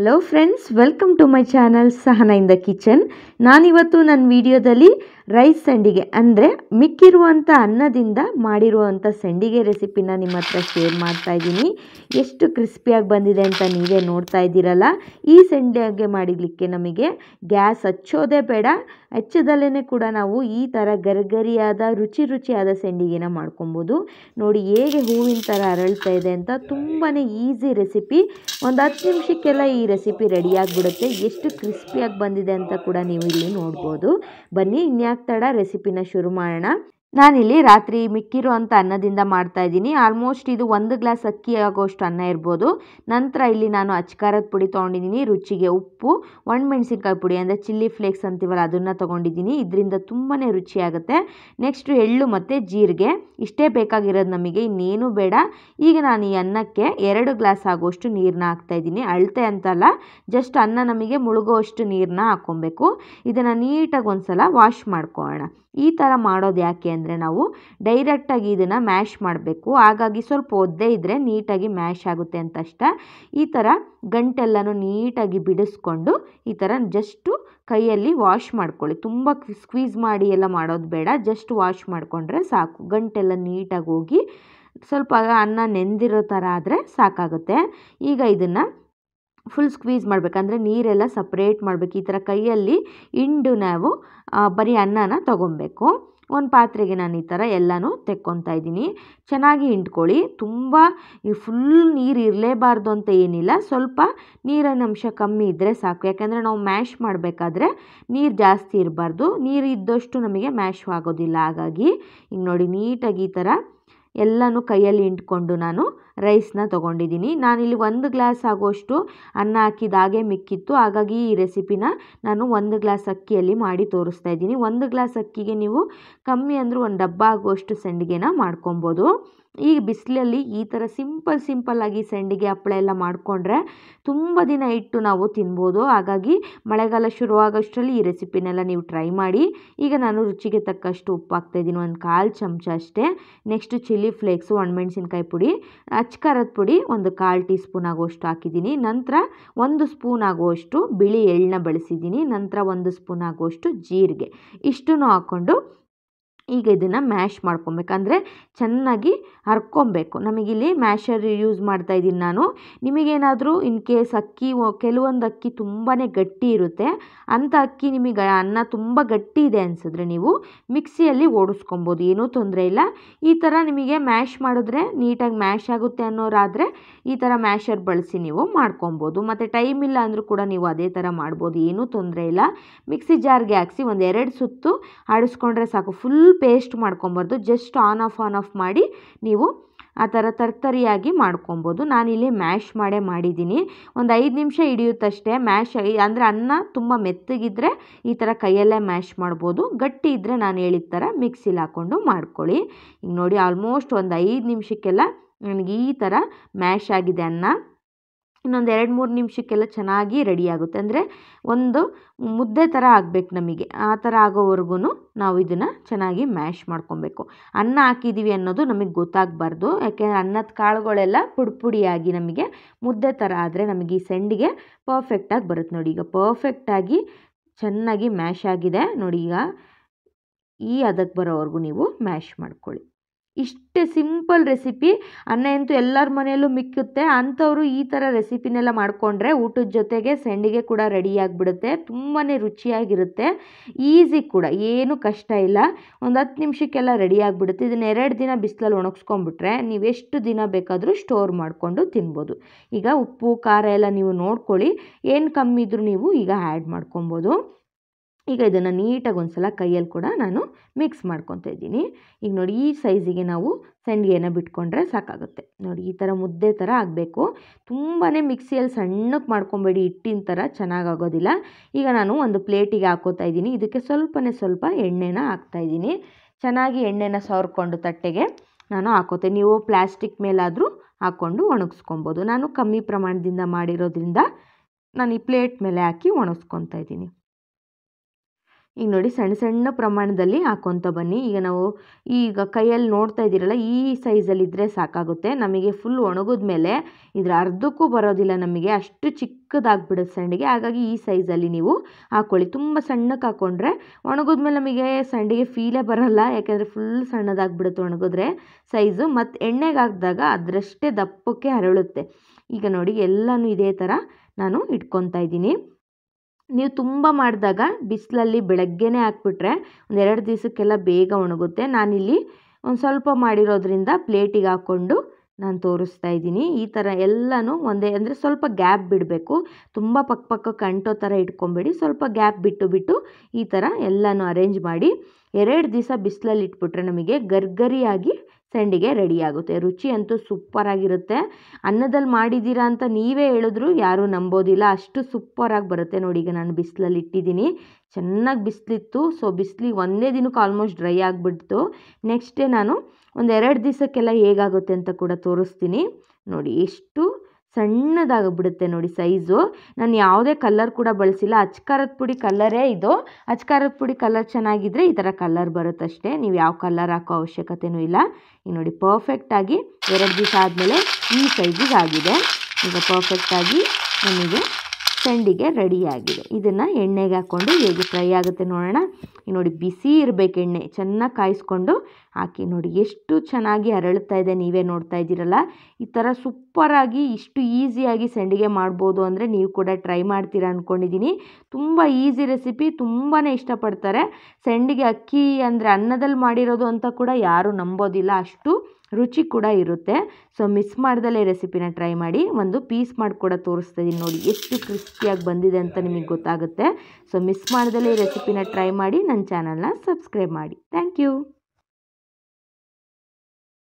hello friends welcome to my channel Sahana in the kitchen ನಾನಿವತ್ತು ನನ್ನ ವಿಡಿಯೋದಲ್ಲಿ ರೈಸ್ ಸಂಡಿಗೆ ಅಂದರೆ ಮಿಕ್ಕಿರುವಂಥ ಅನ್ನದಿಂದ ಮಾಡಿರುವಂಥ ಸಂಡಿಗೆ ರೆಸಿಪಿನ ನಿಮ್ಮ ಹತ್ರ ಶೇರ್ ಮಾಡ್ತಾ ಇದ್ದೀನಿ ಎಷ್ಟು ಕ್ರಿಸ್ಪಿಯಾಗಿ ಬಂದಿದೆ ಅಂತ ನೀವೇ ನೋಡ್ತಾ ಇದ್ದೀರಲ್ಲ ಈ ಸಂಡಿಗೆ ಮಾಡಲಿಕ್ಕೆ ನಮಗೆ ಗ್ಯಾಸ್ ಹಚ್ಚೋದೇ ಬೇಡ ಹೆಚ್ಚದಲ್ಲೇ ಕೂಡ ನಾವು ಈ ಥರ ಗರ್ಗರಿಯಾದ ರುಚಿ ರುಚಿಯಾದ ಸೆಂಡಿಗೆನ ಮಾಡ್ಕೊಬೋದು ನೋಡಿ ಹೇಗೆ ಹೂವಿನ ಥರ ಅರಳ್ತಾ ಇದೆ ಅಂತ ತುಂಬಾ ಈಸಿ ರೆಸಿಪಿ ಒಂದು ಹತ್ತು ನಿಮಿಷಕ್ಕೆಲ್ಲ ಈ ರೆಸಿಪಿ ರೆಡಿಯಾಗಿಬಿಡುತ್ತೆ ಎಷ್ಟು ಕ್ರಿಸ್ಪಿಯಾಗಿ ಬಂದಿದೆ ಅಂತ ಕೂಡ ನೀವು ಇಲ್ಲಿ ನೋಡ್ಬೋದು ಬನ್ನಿ ಇನ್ಯಾ ಏನಾಗ್ತಡ ರೆಸಿಪಿನ ಶುರು ಮಾಡೋಣ ನಾನಿಲ್ಲಿ ರಾತ್ರಿ ಮಿಕ್ಕಿರೋ ಅನ್ನದಿಂದ ಮಾಡ್ತಾ ಇದ್ದೀನಿ ಆಲ್ಮೋಸ್ಟ್ ಇದು ಒಂದು ಗ್ಲಾಸ್ ಅಕ್ಕಿ ಆಗೋಷ್ಟು ಅನ್ನ ಇರ್ಬೋದು ನಂತರ ಇಲ್ಲಿ ನಾನು ಅಚ್ಕಾರದ ಪುಡಿ ತೊಗೊಂಡಿದ್ದೀನಿ ರುಚಿಗೆ ಉಪ್ಪು ಒಣಮೆಣ್ಸಿನ್ಕಾಯಿ ಪುಡಿ ಅಂದರೆ ಚಿಲ್ಲಿ ಫ್ಲೇಕ್ಸ್ ಅಂತೀವಲ್ಲ ಅದನ್ನು ತೊಗೊಂಡಿದ್ದೀನಿ ಇದರಿಂದ ತುಂಬಾ ರುಚಿಯಾಗುತ್ತೆ ನೆಕ್ಸ್ಟು ಎಳ್ಳು ಮತ್ತು ಜೀರಿಗೆ ಇಷ್ಟೇ ಬೇಕಾಗಿರೋದು ನಮಗೆ ಇನ್ನೇನು ಬೇಡ ಈಗ ನಾನು ಈ ಅನ್ನಕ್ಕೆ ಎರಡು ಗ್ಲಾಸ್ ಆಗೋವಷ್ಟು ನೀರನ್ನ ಇದ್ದೀನಿ ಅಳತೆ ಅಂತಲ್ಲ ಜಸ್ಟ್ ಅನ್ನ ನಮಗೆ ಮುಳುಗೋಷ್ಟು ನೀರನ್ನ ಹಾಕ್ಕೊಬೇಕು ಇದನ್ನು ನೀಟಾಗಿ ಒಂದು ಸಲ ವಾಶ್ ಮಾಡ್ಕೊಳ್ಳೋಣ ಈ ಥರ ಮಾಡೋದು ಯಾಕೆ ಅಂದರೆ ನಾವು ಡೈರೆಕ್ಟಾಗಿ ಇದನ್ನು ಮ್ಯಾಶ್ ಮಾಡಬೇಕು ಹಾಗಾಗಿ ಸ್ವಲ್ಪ ಒದ್ದೆ ಇದ್ದರೆ ನೀಟಾಗಿ ಮ್ಯಾಶ್ ಆಗುತ್ತೆ ಅಂತ ಅಷ್ಟ ಈ ಥರ ಗಂಟೆಲ್ಲನೂ ನೀಟಾಗಿ ಬಿಡಿಸ್ಕೊಂಡು ಈ ಥರ ಜಸ್ಟು ಕೈಯಲ್ಲಿ ವಾಶ್ ಮಾಡ್ಕೊಳ್ಳಿ ತುಂಬ ಸ್ಕ್ವೀಸ್ ಮಾಡಿ ಎಲ್ಲ ಮಾಡೋದು ಬೇಡ ಜಸ್ಟ್ ವಾಶ್ ಮಾಡಿಕೊಂಡ್ರೆ ಸಾಕು ಗಂಟೆಲ್ಲ ನೀಟಾಗಿ ಹೋಗಿ ಸ್ವಲ್ಪ ಅನ್ನ ನೆಂದಿರೋ ಥರ ಆದರೆ ಸಾಕಾಗುತ್ತೆ ಈಗ ಇದನ್ನು ಫುಲ್ ಸ್ಕ್ವೀಸ್ ಮಾಡಬೇಕಂದ್ರೆ ನೀರೆಲ್ಲ ಸಪ್ರೇಟ್ ಮಾಡಬೇಕು ಈ ಥರ ಕೈಯಲ್ಲಿ ಹಿಂಡು ನಾವು ಬರೀ ಅನ್ನನ ತೊಗೊಬೇಕು ಒಂದು ಪಾತ್ರೆಗೆ ನಾನು ಈ ಥರ ಎಲ್ಲನೂ ತೆಕ್ಕೊತಾ ಇದ್ದೀನಿ ಚೆನ್ನಾಗಿ ಹಿಂಡ್ಕೊಳ್ಳಿ ತುಂಬ ಈ ಫುಲ್ ನೀರು ಇರಲೇಬಾರ್ದು ಅಂತ ಏನಿಲ್ಲ ಸ್ವಲ್ಪ ನೀರಿನ ಅಂಶ ಕಮ್ಮಿ ಇದ್ದರೆ ಸಾಕು ಯಾಕೆಂದರೆ ನಾವು ಮ್ಯಾಶ್ ಮಾಡಬೇಕಾದ್ರೆ ನೀರು ಜಾಸ್ತಿ ಇರಬಾರ್ದು ನೀರು ಇದ್ದಷ್ಟು ನಮಗೆ ಮ್ಯಾಶು ಆಗೋದಿಲ್ಲ ಹಾಗಾಗಿ ಈಗ ನೋಡಿ ನೀಟಾಗಿ ಈ ಥರ ಎಲ್ಲನೂ ಕೈಯಲ್ಲಿ ಹಿಂಡ್ಕೊಂಡು ನಾನು ರೈಸ್ನ ತೊಗೊಂಡಿದ್ದೀನಿ ನಾನಿಲ್ಲಿ ಒಂದು ಗ್ಲಾಸ್ ಆಗೋಷ್ಟು ಅನ್ನ ಹಾಕಿದಾಗೆ ಹಾಗೆ ಮಿಕ್ಕಿತ್ತು ಹಾಗಾಗಿ ಈ ರೆಸಿಪಿನ ನಾನು ಒಂದು ಗ್ಲಾಸ್ ಅಕ್ಕಿಯಲ್ಲಿ ಮಾಡಿ ತೋರಿಸ್ತಾ ಇದ್ದೀನಿ ಒಂದು ಗ್ಲಾಸ್ ಅಕ್ಕಿಗೆ ನೀವು ಕಮ್ಮಿ ಅಂದರೂ ಒಂದು ಡಬ್ಬ ಆಗುವಷ್ಟು ಸಂಡಿಗೆನ ಮಾಡ್ಕೊಬೋದು ಈ ಬಿಸಿಲಲ್ಲಿ ಈ ಥರ ಸಿಂಪಲ್ ಸಿಂಪಲ್ಲಾಗಿ ಸಂಡಿಗೆ ಹಪ್ಪಳ ಎಲ್ಲ ಮಾಡಿಕೊಂಡ್ರೆ ತುಂಬ ದಿನ ಇಟ್ಟು ನಾವು ತಿನ್ಬೋದು ಹಾಗಾಗಿ ಮಳೆಗಾಲ ಶುರುವಾಗೋಷ್ಟರಲ್ಲಿ ಈ ರೆಸಿಪಿನೆಲ್ಲ ನೀವು ಟ್ರೈ ಮಾಡಿ ಈಗ ನಾನು ರುಚಿಗೆ ತಕ್ಕಷ್ಟು ಉಪ್ಪು ಹಾಕ್ತಾಯಿದ್ದೀನಿ ಒಂದು ಕಾಲು ಚಮಚ ಅಷ್ಟೇ ನೆಕ್ಸ್ಟ್ ಚಿಲ್ಲಿ ಚಿಲ್ಲಿ ಫ್ಲೇಕ್ಸು ಒಣಮೆಣ್ಸಿನ್ಕಾಯಿ ಪುಡಿ ಅಚ್ಚಕರದ ಪುಡಿ ಒಂದು ಕಾಲು ಟೀ ಸ್ಪೂನ್ ಆಗುವಷ್ಟು ಹಾಕಿದ್ದೀನಿ ನಂತರ ಒಂದು ಸ್ಪೂನ್ ಆಗುವಷ್ಟು ಬಿಳಿ ಎಳ್ಳನ್ನ ಬಳಸಿದ್ದೀನಿ ನಂತರ ಒಂದು ಸ್ಪೂನ್ ಆಗುವಷ್ಟು ಜೀರಿಗೆ ಇಷ್ಟನ್ನೂ ಹಾಕ್ಕೊಂಡು ಈಗ ಇದನ್ನು ಮ್ಯಾಶ್ ಮಾಡ್ಕೊಬೇಕು ಅಂದರೆ ಚೆನ್ನಾಗಿ ಹರ್ಕೊಬೇಕು ನಮಗಿಲ್ಲಿ ಮ್ಯಾಶರ್ ಯೂಸ್ ಮಾಡ್ತಾ ಇದ್ದೀನಿ ನಾನು ನಿಮಗೇನಾದರೂ ಇನ್ ಕೇಸ್ ಅಕ್ಕಿ ಕೆಲವೊಂದು ಅಕ್ಕಿ ತುಂಬಾ ಗಟ್ಟಿ ಇರುತ್ತೆ ಅಂಥ ಅಕ್ಕಿ ನಿಮಗೆ ಅನ್ನ ತುಂಬ ಗಟ್ಟಿ ಇದೆ ಅನಿಸಿದ್ರೆ ನೀವು ಮಿಕ್ಸಿಯಲ್ಲಿ ಓಡಿಸ್ಕೊಬೋದು ಏನೂ ತೊಂದರೆ ಇಲ್ಲ ಈ ಥರ ನಿಮಗೆ ಮ್ಯಾಶ್ ಮಾಡಿದ್ರೆ ನೀಟಾಗಿ ಮ್ಯಾಶ್ ಆಗುತ್ತೆ ಅನ್ನೋರಾದರೆ ಈ ಥರ ಮ್ಯಾಶರ್ ಬಳಸಿ ನೀವು ಮಾಡ್ಕೊಬೋದು ಮತ್ತು ಟೈಮ್ ಇಲ್ಲ ಅಂದರೂ ಕೂಡ ನೀವು ಅದೇ ಥರ ಮಾಡ್ಬೋದು ಏನೂ ತೊಂದರೆ ಇಲ್ಲ ಮಿಕ್ಸಿ ಜಾರ್ಗೆ ಹಾಕ್ಸಿ ಒಂದು ಎರಡು ಸುತ್ತು ಆಡಿಸ್ಕೊಂಡ್ರೆ ಸಾಕು ಫುಲ್ ಪೇಸ್ಟ್ ಮಾಡ್ಕೊಬಾರ್ದು just on off on off ಮಾಡಿ ನೀವು ಆ ಥರ ತರ್ತರಿಯಾಗಿ ಮಾಡ್ಕೊಬೋದು ನಾನಿಲ್ಲಿ ಮ್ಯಾಶ್ ಮಾಡೇ ಮಾಡಿದ್ದೀನಿ ಒಂದು ಐದು ನಿಮಿಷ ಹಿಡಿಯುತ್ತಷ್ಟೇ ಮ್ಯಾಶ್ ಅಂದರೆ ಅನ್ನ ತುಂಬ ಮೆತ್ತಗಿದ್ರೆ ಈ ಥರ ಕೈಯಲ್ಲೇ ಮ್ಯಾಶ್ ಮಾಡ್ಬೋದು ಗಟ್ಟಿ ಇದ್ದರೆ ನಾನು ಹೇಳಿದ ಥರ ಮಿಕ್ಸಿಲಿ ಹಾಕ್ಕೊಂಡು ಮಾಡ್ಕೊಳ್ಳಿ ಈಗ ನೋಡಿ ಆಲ್ಮೋಸ್ಟ್ ಒಂದು ಐದು ನಿಮಿಷಕ್ಕೆಲ್ಲ ನನಗೆ ಈ ಥರ ಮ್ಯಾಶ್ ಆಗಿದೆ ಅನ್ನ ಇನ್ನೊಂದು ಎರಡು ಮೂರು ನಿಮಿಷಕ್ಕೆಲ್ಲ ಚೆನ್ನಾಗಿ ರೆಡಿ ಆಗುತ್ತೆ ಅಂದರೆ ಒಂದು ಮುದ್ದೆ ಥರ ಆಗಬೇಕು ನಮಗೆ ಆ ಥರ ಆಗೋವರೆಗೂ ನಾವು ಇದನ್ನು ಚೆನ್ನಾಗಿ ಮ್ಯಾಶ್ ಮಾಡ್ಕೊಬೇಕು ಅನ್ನ ಹಾಕಿದ್ದೀವಿ ಅನ್ನೋದು ನಮಗೆ ಗೊತ್ತಾಗಬಾರ್ದು ಯಾಕೆಂದರೆ ಅನ್ನದ ಕಾಳುಗಳೆಲ್ಲ ಪುಡಿ ಪುಡಿಯಾಗಿ ನಮಗೆ ಮುದ್ದೆ ಥರ ಆದರೆ ನಮಗೆ ಈ ಸೆಂಡಿಗೆ ಪರ್ಫೆಕ್ಟಾಗಿ ಬರುತ್ತೆ ನೋಡಿ ಈಗ ಪರ್ಫೆಕ್ಟಾಗಿ ಚೆನ್ನಾಗಿ ಮ್ಯಾಶ್ ಆಗಿದೆ ನೋಡಿ ಈಗ ಈ ಅದಕ್ಕೆ ಬರೋವರೆಗೂ ನೀವು ಮ್ಯಾಶ್ ಮಾಡ್ಕೊಳ್ಳಿ ಇಷ್ಟೇ ಸಿಂಪಲ್ ರೆಸಿಪಿ ಅನ್ನ ಎಲ್ಲರ ಮನೆಯಲ್ಲೂ ಮಿಕ್ಕುತ್ತೆ ಅಂಥವರು ಈ ಥರ ರೆಸಿಪಿನೆಲ್ಲ ಮಾಡಿಕೊಂಡ್ರೆ ಊಟದ ಜೊತೆಗೆ ಸಂಡಿಗೆ ಕೂಡ ರೆಡಿಯಾಗಿಬಿಡುತ್ತೆ ತುಂಬಾ ರುಚಿಯಾಗಿರುತ್ತೆ ಈಸಿ ಕೂಡ ಏನು ಕಷ್ಟ ಇಲ್ಲ ಒಂದು ಹತ್ತು ನಿಮಿಷಕ್ಕೆಲ್ಲ ರೆಡಿಯಾಗಿಬಿಡುತ್ತೆ ಇದನ್ನ ಎರಡು ದಿನ ಬಿಸಿಲಲ್ಲಿ ಒಣಗಿಸ್ಕೊಂಡ್ಬಿಟ್ರೆ ನೀವು ಎಷ್ಟು ದಿನ ಬೇಕಾದರೂ ಸ್ಟೋರ್ ಮಾಡಿಕೊಂಡು ತಿನ್ಬೋದು ಈಗ ಉಪ್ಪು ಖಾರ ಎಲ್ಲ ನೀವು ನೋಡ್ಕೊಳ್ಳಿ ಏನು ಕಮ್ಮಿ ಇದ್ರೂ ನೀವು ಈಗ ಆ್ಯಡ್ ಮಾಡ್ಕೊಬೋದು ಈಗ ಇದನ್ನು ನೀಟಾಗಿ ಒಂದು ಸಲ ಕೈಯಲ್ಲಿ ಕೂಡ ನಾನು ಮಿಕ್ಸ್ ಮಾಡ್ಕೊತಾ ಇದ್ದೀನಿ ಈಗ ನೋಡಿ ಈ ಸೈಜಿಗೆ ನಾವು ಸಂಡಿಗೆನ ಬಿಟ್ಕೊಂಡ್ರೆ ಸಾಕಾಗುತ್ತೆ ನೋಡಿ ಈ ಥರ ಮುದ್ದೆ ಥರ ಆಗಬೇಕು ತುಂಬಾ ಮಿಕ್ಸಿಯಲ್ಲಿ ಸಣ್ಣಕ್ಕೆ ಮಾಡ್ಕೊಬೇಡಿ ಹಿಟ್ಟಿನ ಥರ ಚೆನ್ನಾಗಾಗೋದಿಲ್ಲ ಈಗ ನಾನು ಒಂದು ಪ್ಲೇಟಿಗೆ ಹಾಕೋತಾ ಇದ್ದೀನಿ ಇದಕ್ಕೆ ಸ್ವಲ್ಪನೇ ಸ್ವಲ್ಪ ಎಣ್ಣೆನ ಹಾಕ್ತಾಯಿದ್ದೀನಿ ಚೆನ್ನಾಗಿ ಎಣ್ಣೆನ ಸವರ್ಕೊಂಡು ತಟ್ಟೆಗೆ ನಾನು ಹಾಕೋತೆ ನೀವು ಪ್ಲ್ಯಾಸ್ಟಿಕ್ ಮೇಲಾದರೂ ಹಾಕ್ಕೊಂಡು ಒಣಗಿಸ್ಕೊಬೋದು ನಾನು ಕಮ್ಮಿ ಪ್ರಮಾಣದಿಂದ ಮಾಡಿರೋದ್ರಿಂದ ನಾನು ಈ ಪ್ಲೇಟ್ ಮೇಲೆ ಹಾಕಿ ಒಣಗಿಸ್ಕೊತಾ ಇದ್ದೀನಿ ಈಗ ನೋಡಿ ಸಣ್ಣ ಸಣ್ಣ ಪ್ರಮಾಣದಲ್ಲಿ ಹಾಕ್ಕೊತ ಬನ್ನಿ ಈಗ ನಾವು ಈಗ ಕೈಯಲ್ಲಿ ನೋಡ್ತಾ ಇದ್ದೀರಲ್ಲ ಈ ಸೈಜಲ್ಲಿದ್ದರೆ ಸಾಕಾಗುತ್ತೆ ನಮಗೆ ಫುಲ್ ಒಣಗಿದ ಮೇಲೆ ಇದರ ಅರ್ಧಕ್ಕೂ ಬರೋದಿಲ್ಲ ನಮಗೆ ಅಷ್ಟು ಚಿಕ್ಕದಾಗ್ಬಿಡುತ್ತೆ ಸಂಡಿಗೆ ಹಾಗಾಗಿ ಈ ಸೈಜಲ್ಲಿ ನೀವು ಹಾಕ್ಕೊಳ್ಳಿ ತುಂಬ ಸಣ್ಣಕ್ಕೆ ಹಾಕ್ಕೊಂಡ್ರೆ ಒಣಗಿದ ಮೇಲೆ ನಮಗೆ ಸಂಡಿಗೆ ಫೀಲೇ ಬರೋಲ್ಲ ಯಾಕೆಂದರೆ ಫುಲ್ ಸಣ್ಣದಾಗ್ಬಿಡುತ್ತೆ ಒಣಗಿದ್ರೆ ಸೈಜು ಮತ್ತು ಎಣ್ಣೆಗೆ ಹಾಕಿದಾಗ ಅದರಷ್ಟೇ ದಪ್ಪಕ್ಕೆ ಅರಳುತ್ತೆ ಈಗ ನೋಡಿ ಎಲ್ಲನೂ ಇದೇ ಥರ ನಾನು ಇಟ್ಕೊತಾ ಇದ್ದೀನಿ ನೀವು ತುಂಬ ಮಾಡಿದಾಗ ಬಿಸಿಲಲ್ಲಿ ಬೆಳಗ್ಗೆನೇ ಹಾಕ್ಬಿಟ್ರೆ ಒಂದು ಎರಡು ದಿವಸಕ್ಕೆಲ್ಲ ಬೇಗ ಒಣಗುತ್ತೆ ನಾನಿಲ್ಲಿ ಒಂದು ಸ್ವಲ್ಪ ಮಾಡಿರೋದ್ರಿಂದ ಪ್ಲೇಟಿಗೆ ಹಾಕ್ಕೊಂಡು ನಾನು ತೋರಿಸ್ತಾ ಇದ್ದೀನಿ ಈ ಥರ ಎಲ್ಲನೂ ಒಂದೇ ಅಂದರೆ ಸ್ವಲ್ಪ ಗ್ಯಾಪ್ ಬಿಡಬೇಕು ತುಂಬ ಪಕ್ಕ ಪಕ್ಕ ಕಂಟೋ ಥರ ಇಟ್ಕೊಂಬೇಡಿ ಸ್ವಲ್ಪ ಗ್ಯಾಪ್ ಬಿಟ್ಟು ಬಿಟ್ಟು ಈ ಥರ ಎಲ್ಲನೂ ಅರೇಂಜ್ ಮಾಡಿ ಎರಡು ದಿವಸ ಬಿಸಿಲಲ್ಲಿ ಇಟ್ಬಿಟ್ರೆ ನಮಗೆ ಗರ್ಗರಿಯಾಗಿ ಸಂಡಿಗೆ ರೆಡಿಯಾಗುತ್ತೆ ರುಚಿ ಅಂತೂ ಸೂಪ್ಪರಾಗಿರುತ್ತೆ ಅನ್ನದಲ್ಲಿ ಮಾಡಿದ್ದೀರಾ ಅಂತ ನೀವೇ ಹೇಳಿದ್ರು ಯಾರೂ ನಂಬೋದಿಲ್ಲ ಅಷ್ಟು ಸೂಪ್ಪರಾಗಿ ಬರುತ್ತೆ ನೋಡಿ ಈಗ ನಾನು ಬಿಸಿಲಲ್ಲಿ ಇಟ್ಟಿದ್ದೀನಿ ಚೆನ್ನಾಗಿ ಬಿಸಿಲಿತ್ತು ಸೊ ಬಿಸಿಲಿ ಒಂದೇ ದಿನಕ್ಕೆ ಆಲ್ಮೋಸ್ಟ್ ಡ್ರೈ ಆಗಿಬಿಡ್ತು ನೆಕ್ಸ್ಟ್ ಡೇ ನಾನು ಒಂದೆರಡು ದಿವಸಕ್ಕೆಲ್ಲ ಹೇಗಾಗುತ್ತೆ ಅಂತ ಕೂಡ ತೋರಿಸ್ತೀನಿ ನೋಡಿ ಎಷ್ಟು ಸಣ್ಣದಾಗಿಬಿಡುತ್ತೆ ನೋಡಿ ಸೈಜು ನಾನು ಯಾವುದೇ ಕಲರ್ ಕೂಡ ಬಳಸಿಲ್ಲ ಅಚ್ಕಾರದ ಪುಡಿ ಕಲ್ಲರೇ ಇದು ಅಚ್ಕಾರದ ಪುಡಿ ಕಲರ್ ಚೆನ್ನಾಗಿದ್ದರೆ ಈ ಥರ ಕಲರ್ ಬರುತ್ತಷ್ಟೇ ನೀವು ಯಾವ ಕಲರ್ ಹಾಕೋ ಅವಶ್ಯಕತೆಯೂ ಇಲ್ಲ ಈಗ ನೋಡಿ ಪರ್ಫೆಕ್ಟಾಗಿ ಎರಡು ದಿವಸ ಆದಮೇಲೆ ಈ ಸೈಜಿಗೆ ಆಗಿದೆ ಈಗ ಪರ್ಫೆಕ್ಟಾಗಿ ನಮಗೆ ಸಂಡಿಗೆ ರೆಡಿಯಾಗಿದೆ ಇದನ್ನು ಎಣ್ಣೆಗೆ ಹಾಕ್ಕೊಂಡು ಹೇಗೆ ಫ್ರೈ ಆಗುತ್ತೆ ನೋಡೋಣ ನೋಡಿ ಬಿಸಿ ಇರಬೇಕು ಎಣ್ಣೆ ಚೆನ್ನಾಗಿ ಕಾಯಿಸ್ಕೊಂಡು ಹಾಕಿ ನೋಡಿ ಎಷ್ಟು ಚೆನ್ನಾಗಿ ಅರಳುತ್ತಾ ಇದೆ ನೀವೇ ನೋಡ್ತಾ ಇದ್ದೀರಲ್ಲ ಈ ಥರ ಸೂಪರಾಗಿ ಇಷ್ಟು ಈಸಿಯಾಗಿ ಸಂಡಿಗೆ ಮಾಡ್ಬೋದು ಅಂದರೆ ನೀವು ಕೂಡ ಟ್ರೈ ಮಾಡ್ತೀರಾ ಅಂದ್ಕೊಂಡಿದ್ದೀನಿ ತುಂಬ ಈಸಿ ರೆಸಿಪಿ ತುಂಬಾ ಇಷ್ಟಪಡ್ತಾರೆ ಸಂಡಿಗೆ ಅಕ್ಕಿ ಅಂದರೆ ಅನ್ನದಲ್ಲಿ ಮಾಡಿರೋದು ಅಂತ ಕೂಡ ಯಾರೂ ನಂಬೋದಿಲ್ಲ ಅಷ್ಟು ರುಚಿ ಕೂಡ ಇರುತ್ತೆ ಸೊ ಮಿಸ್ ಮಾಡ್ದಲೇ ರೆಸಿಪಿನ ಟ್ರೈ ಮಾಡಿ ಒಂದು ಪೀಸ್ ಮಾಡಿ ಕೂಡ ತೋರಿಸ್ತಾ ಇದ್ದೀನಿ ನೋಡಿ ಎಷ್ಟು ಕ್ರಿಸ್ಪಿಯಾಗಿ ಬಂದಿದೆ ಅಂತ ನಿಮಗೆ ಗೊತ್ತಾಗುತ್ತೆ ಸೊ ಮಿಸ್ ಮಾಡ್ದಲೇ ರೆಸಿಪಿನ ಟ್ರೈ ಮಾಡಿ ನನ್ನ ಚಾನಲ್ನ ಸಬ್ಸ್ಕ್ರೈಬ್ ಮಾಡಿ ಥ್ಯಾಂಕ್ ಯು